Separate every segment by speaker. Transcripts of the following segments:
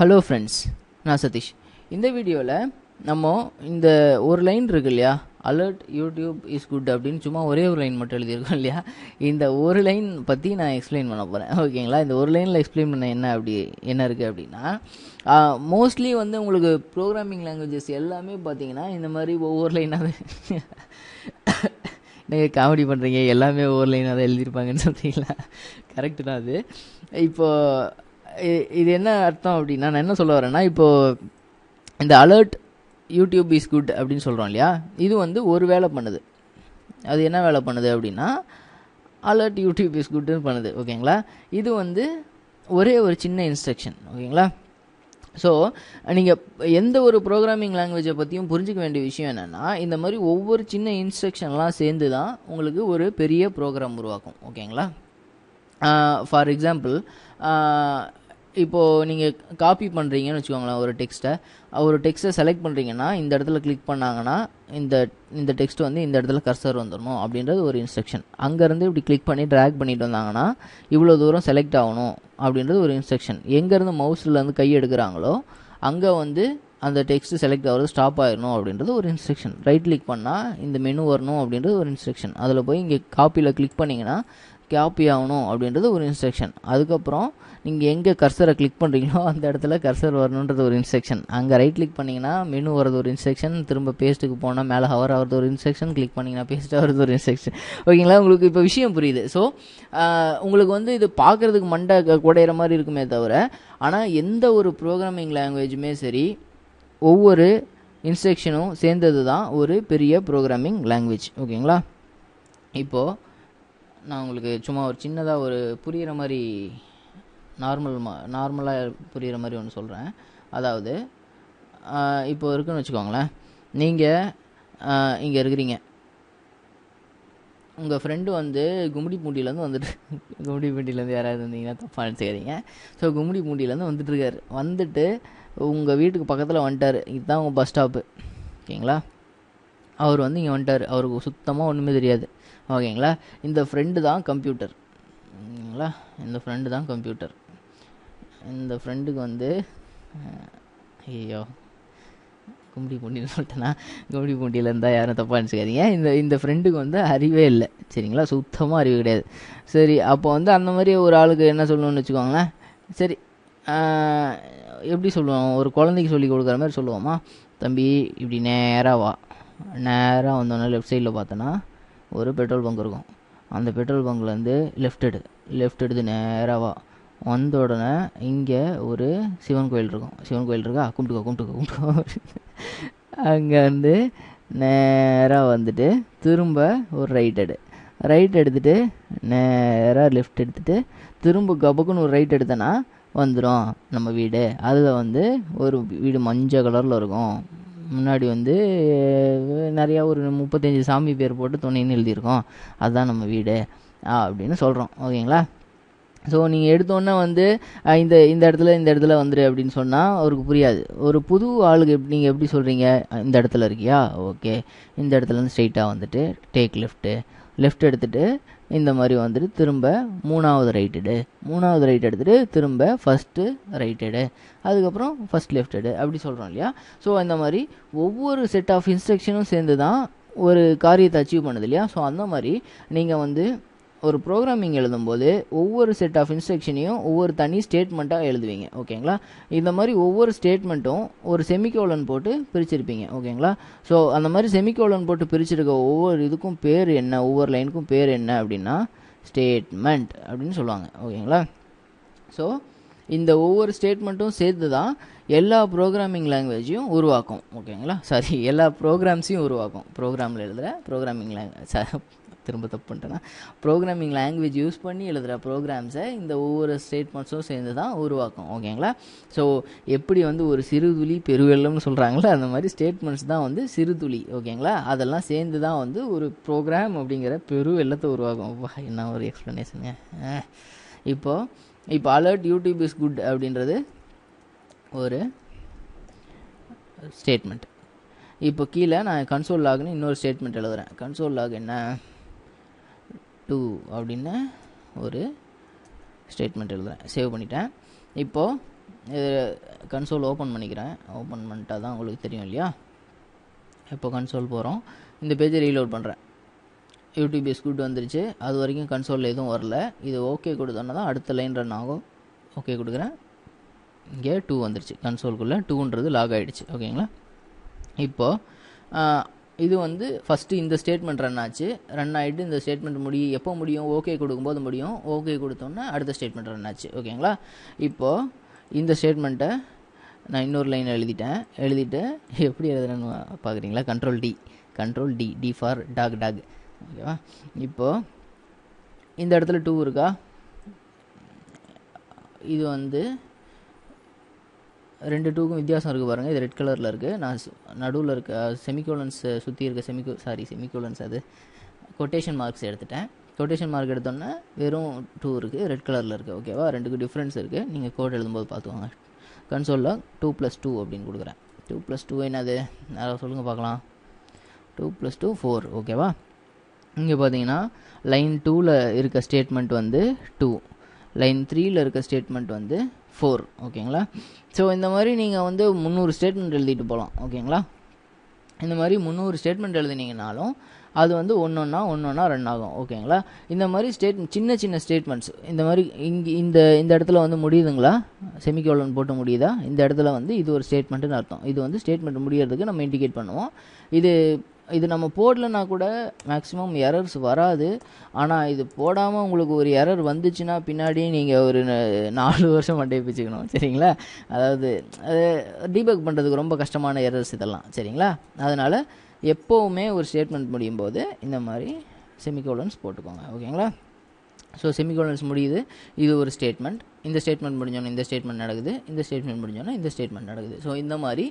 Speaker 1: hello friends நான் சதீஷ் இந்த வீடியோவில் நம்ம இந்த ஒரு லைன் இருக்கு இல்லையா அலர்ட் யூடியூப் இஸ் குட் அப்படின்னு சும்மா ஒரே ஒரு லைன் மட்டும் எழுதியிருக்கோம் இல்லையா இந்த ஒரு லைன் பற்றி நான் எக்ஸ்பிளைன் பண்ண போகிறேன் ஓகேங்களா இந்த ஒரு லைனில் எக்ஸ்பிளைன் பண்ண என்ன அப்படி என்ன இருக்குது அப்படின்னா மோஸ்ட்லி வந்து உங்களுக்கு ப்ரோக்ராமிங் லாங்குவேஜஸ் எல்லாமே பார்த்தீங்கன்னா இந்த மாதிரி ஒவ்வொரு லைனாகவே நீங்கள் காமெடி பண்ணுறீங்க எல்லாமே ஒவ்வொரு லைனாக தான் எழுதியிருப்பாங்கன்னு சொல்கிறீங்களா கரெக்டு தான் அது இப்போது இது என்ன அர்த்தம் அப்படின்னா நான் என்ன சொல்ல வரேன்னா இப்போது இந்த அலர்ட் யூடியூப் இஸ் குட் அப்படின்னு சொல்கிறோம் இல்லையா இது வந்து ஒரு வேலை பண்ணுது அது என்ன வேலை பண்ணுது அப்படின்னா அலர்ட் யூடியூப் இஸ் குட்னு பண்ணுது ஓகேங்களா இது வந்து ஒரே ஒரு சின்ன இன்ஸ்ட்ரக்ஷன் ஓகேங்களா ஸோ நீங்கள் எந்த ஒரு ப்ரோக்ராமிங் லாங்குவேஜை பற்றியும் புரிஞ்சிக்க வேண்டிய விஷயம் என்னென்னா இந்த மாதிரி ஒவ்வொரு சின்ன இன்ஸ்ட்ரக்ஷன்லாம் சேர்ந்து தான் உங்களுக்கு ஒரு பெரிய ப்ரோக்ராம் உருவாக்கும் ஓகேங்களா ஃபார் எக்ஸாம்பிள் இப்போது நீங்கள் காப்பி பண்ணுறீங்கன்னு வச்சுக்கோங்களேன் ஒரு டெக்ஸ்ட்டை ஒரு டெக்ஸ்ட்டை செலக்ட் பண்ணுறீங்கன்னா இந்த இடத்துல கிளிக் பண்ணாங்கன்னா இந்த இந்த டெக்ஸ்ட் வந்து இந்த இடத்துல கர்சர் வந்துடணும் அப்படின்றது ஒரு இன்ஸ்ட்ரக்ஷன் அங்கேருந்து இப்படி கிளிக் பண்ணி ட்ராக் பண்ணிட்டு வந்தாங்கன்னா இவ்வளோ தூரம் செலக்ட் ஆகணும் அப்படின்றது ஒரு இன்ஸ்ட்ரக்ஷன் எங்கேருந்து மவுஸ்லேருந்து கை எடுக்கிறாங்களோ அங்கே வந்து அந்த டெக்ஸ்ட்டு செலக்ட் ஆகிறது ஸ்டாப் ஆயிடணும் அப்படின்றது ஒரு இன்ஸ்ட்ரக்ஷன் ரைட் கிளிக் பண்ணால் இந்த மெனு வரணும் அப்படின்றது ஒரு இன்ஸ்ட்ரக்ஷன் அதில் போய் இங்கே காப்பியில் கிளிக் பண்ணிங்கன்னா காப்பி ஆகணும் அப்படின்றது ஒரு இன்ஸ்ட்ரக்ஷன் அதுக்கப்புறம் நீங்கள் எங்கே கர்சரை கிளிக் பண்ணுறீங்களோ அந்த இடத்துல கர்சர் வரணுன்றது ஒரு இன்ஸ்ட்ரக்ஷன் அங்கே ரைட் கிளிக் பண்ணிங்கன்னா மெனு வரது ஒரு இன்ஸ்ட்ரக்ஷன் திரும்ப பேஸ்ட்டுக்கு போனால் மேலே ஹவர் ஆகிறது ஒரு இன்ஸ்ட்ரக்ஷன் கிளிக் பண்ணிங்கன்னா பேஸ்ட் ஆகிறது ஒரு இன்ஸ்ட்ரக்ஷன் ஓகேங்களா உங்களுக்கு இப்போ விஷயம் புரியுது ஸோ உங்களுக்கு வந்து இது பார்க்குறதுக்கு மண்டை குடையிற மாதிரி இருக்குமே தவிர ஆனால் எந்த ஒரு ப்ரோக்ராமிங் லாங்குவேஜுமே சரி ஒவ்வொரு இன்ஸ்ட்ரக்ஷனும் சேர்ந்தது தான் ஒரு பெரிய ப்ரோக்ராமிங் லாங்குவேஜ் ஓகேங்களா இப்போது நான் உங்களுக்கு சும்மா ஒரு சின்னதாக ஒரு புரிகிற மாதிரி நார்மல் மா நார்மலாக புரிகிற மாதிரி ஒன்று சொல்கிறேன் அதாவது இப்போ இருக்குன்னு வச்சுக்கோங்களேன் நீங்கள் இங்கே இருக்கிறீங்க உங்கள் ஃப்ரெண்டு வந்து கும்படி பூண்டியிலேருந்து வந்துட்டு கும்படி பூண்டியிலேருந்து யாராவது வந்தீங்கன்னா தப்பாக நினச்சிக்காதீங்க ஸோ கும்படி பூண்டியிலேருந்து வந்துட்டுருக்காரு வந்துட்டு உங்கள் வீட்டுக்கு பக்கத்தில் வந்துட்டார் இதுதான் உங்கள் பஸ் ஸ்டாப்பு ஓகேங்களா அவர் வந்து இங்கே வந்துட்டார் அவருக்கு சுத்தமாக ஒன்றுமே தெரியாது ஓகேங்களா இந்த ஃப்ரெண்டு தான் கம்ப்யூட்டர் ஓகேங்களா இந்த ஃப்ரெண்டு தான் கம்ப்யூட்டர் இந்த ஃப்ரெண்டுக்கு வந்து ஐயோ கும்படி பூண்டின்னு சொல்லிட்டேன்னா கும்படி பூண்டியில் இருந்தால் யாரும் தப்பாக நினச்சிக்காதீங்க இந்த இந்த ஃப்ரெண்டுக்கு வந்து அறிவே இல்லை சரிங்களா சுத்தமாக அறிவு கிடையாது சரி அப்போ வந்து அந்த மாதிரி ஒரு ஆளுக்கு என்ன சொல்லணும்னு வச்சுக்கோங்களேன் சரி எப்படி சொல்லுவோம் ஒரு குழந்தைக்கு சொல்லி கொடுக்குற மாதிரி சொல்லுவோமா தம்பி இப்படி நேராக வா நேராக வந்தோடனே லெஃப்ட் சைடில் பார்த்தோன்னா ஒரு பெட்ரோல் பங்க் இருக்கும் அந்த பெட்ரோல் பங்க்லேருந்து லெஃப்ட் எடு லெஃப்ட் எடுத்து நேராக வந்த உடனே இங்கே ஒரு சிவன் கோயில் இருக்கும் சிவன் கோயில் இருக்கா கும்பிட்டுக்கோ கும்பிட்டுக்கோ கும்பிட்டுக்கோ அங்கே வந்து நேராக வந்துட்டு திரும்ப ஒரு ரைட் எடு ரைட் எடுத்துகிட்டு நேராக லெஃப்ட் எடுத்துகிட்டு திரும்ப கபக்குன்னு ஒரு ரைட் எடுத்தேன்னா வந்துடும் நம்ம வீடு அதில் வந்து ஒரு வீடு மஞ்சள் கலரில் இருக்கும் முன்னாடி வந்து நிறையா ஒரு முப்பத்தஞ்சு சாமி பேர் போட்டு துணைன்னு எழுதியிருக்கோம் அதுதான் நம்ம வீடு அப்படின்னு சொல்கிறோம் ஓகேங்களா ஸோ நீங்கள் எடுத்தோன்னே வந்து இந்த இந்த இடத்துல இந்த இடத்துல வந்துரு அப்படின்னு சொன்னால் அவருக்கு புரியாது ஒரு புது ஆளுக்கு எப்படி நீங்கள் எப்படி சொல்கிறீங்க இந்த இடத்துல இருக்கியா ஓகே இந்த இடத்துலேருந்து ஸ்ட்ரெயிட்டாக வந்துட்டு டேக் லெஃப்ட்டு லெஃப்ட் எடுத்துகிட்டு இந்த மாதிரி வந்துட்டு திரும்ப மூணாவது ரைட் எடு மூணாவது ரைட் எடுத்துகிட்டு திரும்ப ஃபஸ்ட்டு ரைட் எடு அதுக்கப்புறம் ஃபஸ்ட் லெஃப்ட் எடு அப்படி சொல்கிறோம் இல்லையா ஸோ இந்த மாதிரி ஒவ்வொரு செட் ஆஃப் இன்ஸ்ட்ரக்ஷனும் சேர்ந்து தான் ஒரு காரியத்தை அச்சீவ் பண்ணுது இல்லையா ஸோ அந்த மாதிரி நீங்கள் வந்து ஒரு ப்ரோக்ராமிங் எழுதும்போது ஒவ்வொரு செட் ஆஃப் இன்ஸ்ட்ரக்ஷனையும் ஒவ்வொரு தனி ஸ்டேட்மெண்ட்டாக எழுதுவீங்க ஓகேங்களா இந்த மாதிரி ஒவ்வொரு ஸ்டேட்மெண்ட்டும் ஒரு செமிகோலன் போட்டு பிரிச்சிருப்பீங்க ஓகேங்களா ஸோ அந்த மாதிரி செமிகோலன் போட்டு பிரிச்சிருக்க ஒவ்வொரு இதுக்கும் பேர் என்ன ஒவ்வொரு லைனுக்கும் பேர் என்ன அப்படின்னா ஸ்டேட்மெண்ட் அப்படின்னு சொல்லுவாங்க ஓகேங்களா ஸோ இந்த ஒவ்வொரு ஸ்டேட்மெண்ட்டும் சேர்த்து தான் எல்லா ப்ரோக்ராமிங் லாங்குவேஜையும் உருவாக்கும் ஓகேங்களா சாரி எல்லா ப்ரோக்ராம்ஸையும் உருவாக்கும் ப்ரோக்ராமில் எழுதுகிற ப்ரோக்ராமிங் லாங்குவேஜ் திரும்ப தப்பு பண்ணிட்டேன்னா ப்ரோக்ராமிங் லாங்குவேஜ் யூஸ் பண்ணி எழுதுகிற ப்ரோக்ராம்ஸை இந்த ஒவ்வொரு ஸ்டேட்மெண்ட்ஸும் சேர்ந்து தான் உருவாக்கும் ஓகேங்களா ஸோ எப்படி வந்து ஒரு சிறுதுளி பெருவெள்ளம்னு சொல்கிறாங்களோ அந்த மாதிரி ஸ்டேட்மெண்ட்ஸ் தான் வந்து சிறுதுளி ஓகேங்களா அதெல்லாம் சேர்ந்து தான் வந்து ஒரு ப்ரோக்ராம் அப்படிங்கிற பெரு வெள்ளத்தை உருவாகும் என்ன ஒரு எக்ஸ்ப்ளனேஷனுங்க இப்போது இப்போ அலர்ட் யூடியூப் இஸ் குட் அப்படின்றது ஒரு ஸ்டேட்மெண்ட் இப்போ கீழே நான் கன்சோல் லாக்னு இன்னொரு ஸ்டேட்மெண்ட் எழுதுகிறேன் கன்சோல் லாக் என்ன டூ அப்படின்னு ஒரு ஸ்டேட்மெண்ட் எழுதுகிறேன் சேவ் பண்ணிட்டேன் இப்போது இது கன்சோல் ஓப்பன் பண்ணிக்கிறேன் ஓப்பன் பண்ணிட்டா தான் உங்களுக்கு தெரியும் இல்லையா இப்போ கன்சோல் போகிறோம் இந்த பேஜை ரீலோட் பண்ணுறேன் யூடியூப் பிஸ்குட் வந்துருச்சு அது வரைக்கும் கன்சோலில் எதுவும் வரல இது ஓகே கொடுத்தோன்னா தான் அடுத்த லைன் ரன் ஆகும் ஓகே கொடுக்குறேன் இங்கே டூ வந்துருச்சு கன்சோல்குள்ளே டூன்றது லாக் ஆகிடுச்சு ஓகேங்களா இப்போது இது வந்து ஃபஸ்ட்டு இந்த ஸ்டேட்மெண்ட் ரன் ஆச்சு ரன் ஆகிட்டு இந்த ஸ்டேட்மெண்ட் முடி எப்போ முடியும் ஓகே கொடுக்கும்போது முடியும் ஓகே கொடுத்தோன்னே அடுத்த ஸ்டேட்மெண்ட் ரன் ஆச்சு ஓகேங்களா இப்போது இந்த ஸ்டேட்மெண்ட்டை நான் இன்னொரு லைன் எழுதிட்டேன் எழுதிட்டு எப்படி எழுதுறேன்னு பார்க்குறீங்களா control D control D D for doc doc ஓகேவா இப்போது இந்த இடத்துல டூ இருக்கா இது வந்து ரெண்டு டூக்கும் வித்தியாசம் இருக்குது பாருங்கள் இது ரெட் கலரில் இருக்குது நான் நடுவில் இருக்க செமிகோலன்ஸ் சுற்றி இருக்க செமிகோ சாரி செமிகோலன்ஸ் அது கொட்டேஷன் மார்க்ஸ் எடுத்துட்டேன் கொட்டேஷன் மார்க் எடுத்தோன்னே வெறும் டூ இருக்குது ரெட் கலரில் இருக்குது ஓகேவா ரெண்டுக்கும் டிஃப்ரென்ஸ் இருக்குது நீங்கள் கோட் எழுதும்போது பார்த்துக்கோங்க கன்சோலில் டூ ப்ளஸ் டூ அப்படின்னு கொடுக்குறேன் டூ ப்ளஸ் டூ என்னது யாராவது சொல்லுங்கள் பார்க்கலாம் டூ ப்ளஸ் டூ ஃபோர் ஓகேவா இங்கே பார்த்தீங்கன்னா லைன் டூவில் இருக்க ஸ்டேட்மெண்ட் வந்து டூ லைன் த்ரீயில் இருக்க ஸ்டேட்மெண்ட் வந்து ஃபோர் ஓகேங்களா ஸோ இந்த மாதிரி நீங்கள் வந்து முந்நூறு ஸ்டேட்மெண்ட் எழுதிட்டு போகலாம் ஓகேங்களா இந்த மாதிரி முந்நூறு ஸ்டேட்மெண்ட் எழுதினீங்கனாலும் அது வந்து ஒன்று ஒன்றா ஒன்று ஒன்றா ரன் ஆகும் ஓகேங்களா இந்த மாதிரி ஸ்டேட் சின்ன சின்ன ஸ்டேட்மெண்ட்ஸ் இந்த மாதிரி இங்கே இந்த இந்த இடத்துல வந்து முடியுதுங்களா செமிகோலன் போட்டு முடியுதா இந்த இடத்துல வந்து இது ஒரு ஸ்டேட்மெண்ட்டுன்னு அர்த்தம் இது வந்து ஸ்டேட்மெண்ட் முடியறதுக்கு நம்ம இண்டிகேட் பண்ணுவோம் இது இது நம்ம போடலைன்னா கூட மேக்ஸிமம் எரர்ஸ் வராது ஆனால் இது போடாமல் உங்களுக்கு ஒரு எரர் வந்துச்சுன்னா பின்னாடி நீங்கள் ஒரு நாலு வருஷம் மண்டையை பிச்சுக்கணும் சரிங்களா அதாவது அது டீபக் பண்ணுறதுக்கு ரொம்ப கஷ்டமான எரர்ஸ் இதெல்லாம் சரிங்களா அதனால் எப்போவுமே ஒரு ஸ்டேட்மெண்ட் முடியும் போது இந்த மாதிரி செமிகோலன்ஸ் போட்டுக்கோங்க ஓகேங்களா ஸோ செமிகோலன்ஸ் முடியுது இது ஒரு ஸ்டேட்மெண்ட் இந்த ஸ்டேட்மெண்ட் முடிஞ்சோன்னா இந்த ஸ்டேட்மெண்ட் நடக்குது இந்த ஸ்டேட்மெண்ட் முடிஞ்சோன்னா இந்த ஸ்டேட்மெண்ட் நடக்குது ஸோ இந்த மாதிரி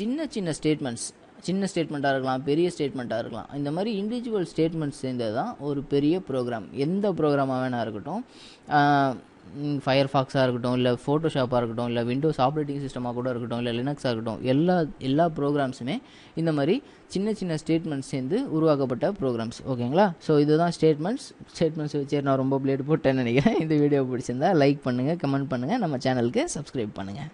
Speaker 1: சின்ன சின்ன ஸ்டேட்மெண்ட்ஸ் சின்ன ஸ்டேட்மெண்ட்டாக இருக்கலாம் பெரிய ஸ்டேட்மெண்ட்டாக இருக்கலாம் இந்த மாதிரி இண்டிவிஜுவல் ஸ்டேட்மெண்ட்ஸ் சேர்ந்தது தான் ஒரு பெரிய ப்ரோக்ராம் எந்த ப்ரோக்ராமாக வேணா இருக்கட்டும் ஃபயர் ஃபாக்ஸாக இருக்கட்டும் இல்லை ஃபோட்டோஷாப்பாக இருக்கட்டும் இல்லை விண்டோஸ் ஆப்ரேட்டிங் சிஸ்டமாக கூட இருக்கட்டும் இல்லை லினக்ஸாக இருக்கட்டும் எல்லா எல்லா ப்ரோக்ராம்ஸுமே இந்த மாதிரி சின்ன சின்ன ஸ்டேட்மெண்ட்ஸ் சேர்ந்து உருவாக்கப்பட்ட ப்ரோக்ராம்ஸ் ஓகேங்களா ஸோ இதுதான் ஸ்டேட்மெண்ட்ஸ் ஸ்டேட்மெண்ட்ஸ் வச்சு நான் ரொம்ப பிளேட் போட்டேன்னு நினைக்கிறேன் இந்த வீடியோ பிடிச்சிருந்தா லைக் பண்ணுங்கள் கமெண்ட் பண்ணுங்கள் நம்ம சேனலுக்கு சப்ஸ்கிரைப் பண்ணுங்கள்